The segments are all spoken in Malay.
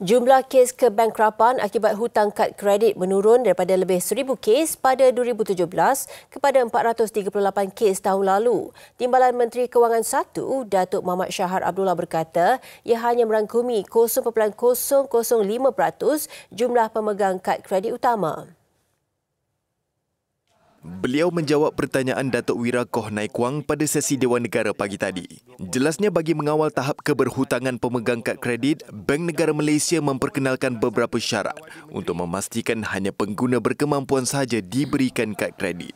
Jumlah kes kebankrapan akibat hutang kad kredit menurun daripada lebih 1,000 kes pada 2017 kepada 438 kes tahun lalu. Timbalan Menteri Kewangan 1, Datuk Muhammad Syahar Abdullah berkata, ia hanya merangkumi 0.005% jumlah pemegang kad kredit utama. Beliau menjawab pertanyaan Datuk Wira Koh Naikwang pada sesi Dewan Negara pagi tadi. Jelasnya bagi mengawal tahap keberhutangan pemegang kad kredit, Bank Negara Malaysia memperkenalkan beberapa syarat untuk memastikan hanya pengguna berkemampuan sahaja diberikan kad kredit.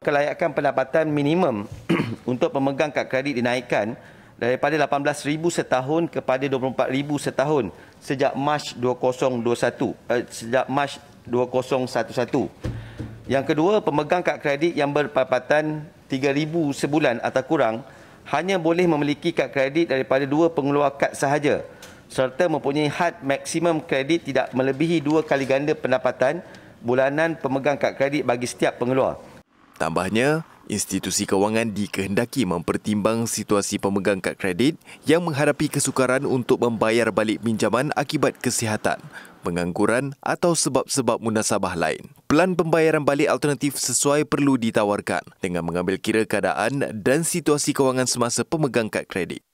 Kelayakan pendapatan minimum untuk pemegang kad kredit dinaikkan daripada RM18,000 setahun kepada RM24,000 setahun sejak Mac 2021. Eh, sejak Mac 2011. Yang kedua, pemegang kad kredit yang berpapatan 3000 sebulan atau kurang hanya boleh memiliki kad kredit daripada dua pengeluar kad sahaja serta mempunyai had maksimum kredit tidak melebihi dua kali ganda pendapatan bulanan pemegang kad kredit bagi setiap pengeluar. Tambahnya, institusi kewangan dikehendaki mempertimbang situasi pemegang kad kredit yang menghadapi kesukaran untuk membayar balik pinjaman akibat kesihatan, pengangguran atau sebab-sebab munasabah lain pelan pembayaran balik alternatif sesuai perlu ditawarkan dengan mengambil kira keadaan dan situasi kewangan semasa pemegang kad kredit.